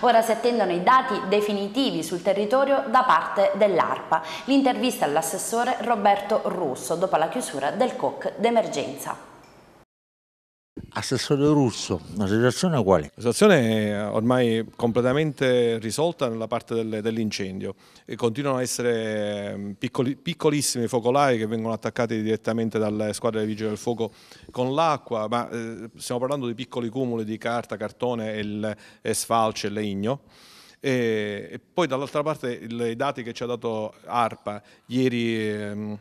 Ora si attendono i dati definitivi sul territorio da parte dell'ARPA. L'intervista all'assessore Roberto Russo dopo la chiusura del COC d'emergenza. Assessore Russo, la situazione è quale? La situazione è eh, ormai completamente risolta nella parte del, dell'incendio. Continuano a essere mm, piccoli, piccolissimi focolai che vengono attaccati direttamente dalle squadre dei vigili del fuoco con l'acqua, ma eh, stiamo parlando di piccoli cumuli di carta, cartone e, sfalce e legno. E, e poi dall'altra parte i dati che ci ha dato ARPA ieri... Ehm,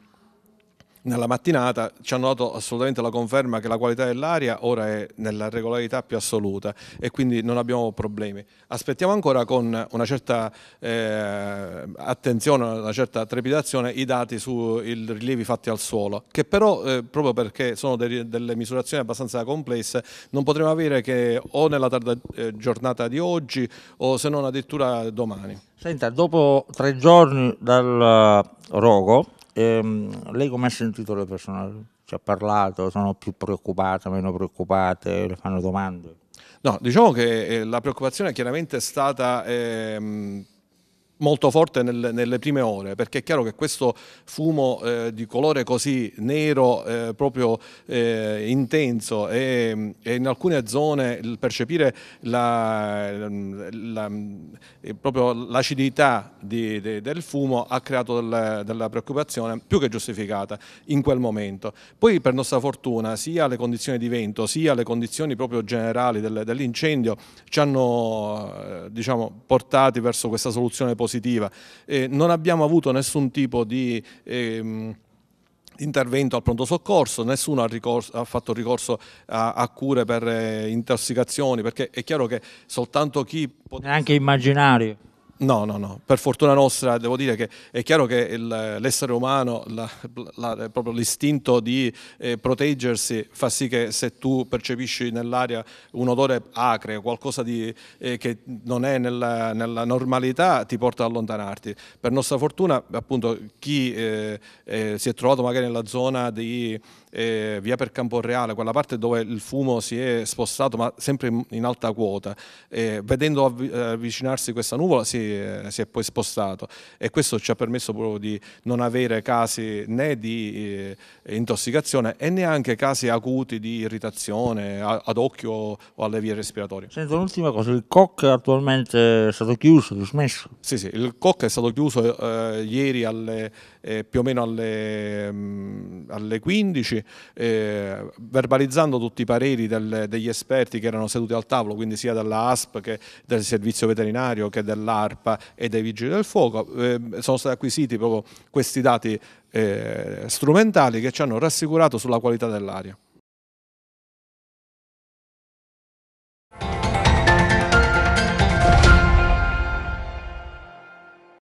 nella mattinata ci hanno dato assolutamente la conferma che la qualità dell'aria ora è nella regolarità più assoluta e quindi non abbiamo problemi. Aspettiamo ancora con una certa eh, attenzione, una certa trepidazione i dati sui rilievi fatti al suolo, che però eh, proprio perché sono dei, delle misurazioni abbastanza complesse non potremo avere che o nella tarda eh, giornata di oggi o se non addirittura domani. Senta, dopo tre giorni dal eh, rogo Ehm, lei come ha sentito le persone? Ci ha parlato? Sono più preoccupate, meno preoccupate? Le fanno domande? No, diciamo che eh, la preoccupazione chiaramente è stata... Ehm molto forte nel, nelle prime ore, perché è chiaro che questo fumo eh, di colore così nero, eh, proprio eh, intenso, e, e, in alcune zone il percepire l'acidità la, la, eh, del fumo ha creato della, della, preoccupazione più che giustificata in quel momento. Poi per nostra fortuna sia le condizioni di vento sia le condizioni proprio generali del, dell'incendio ci hanno eh, diciamo, portati verso questa soluzione positiva positiva. Eh, non abbiamo avuto nessun tipo di... Ehm, intervento al pronto soccorso, nessuno ha, ricorso, ha fatto ricorso a, a cure per eh, intossicazioni, perché è chiaro che soltanto chi... Neanche immaginario. No, no, no. Per fortuna nostra, devo dire che è chiaro che il, l'essere umano, la, la, proprio l'istinto di eh, proteggersi, fa sì che se tu percepisci nell'aria un odore acre, qualcosa di, eh, che non è nella, nella, normalità, ti porta ad allontanarti. Per nostra fortuna, appunto, chi eh, eh si è trovato magari nella zona di eh, via per Camporreale, quella parte dove il fumo si è spostato, ma sempre in, in alta quota, eh, vedendo avvicinarsi questa nuvola, si eh, si è poi spostato e questo ci ha permesso proprio di non avere casi né di eh, intossicazione e neanche casi acuti di irritazione a, ad occhio o alle vie respiratorie. Sento un'ultima cosa, il COC attualmente è stato chiuso, dismesso? Sì, sì, il COC è stato chiuso eh, ieri alle, eh, più o meno alle, mh, mm, alle 15, eh, verbalizzando tutti i pareri del, degli esperti che erano seduti al tavolo, quindi sia della ASP che del servizio veterinario che dell'ARP dall'ARPA e dai Vigili del Fuoco. Eh, sono stati acquisiti proprio questi dati eh, strumentali che ci hanno rassicurato sulla qualità dell'aria.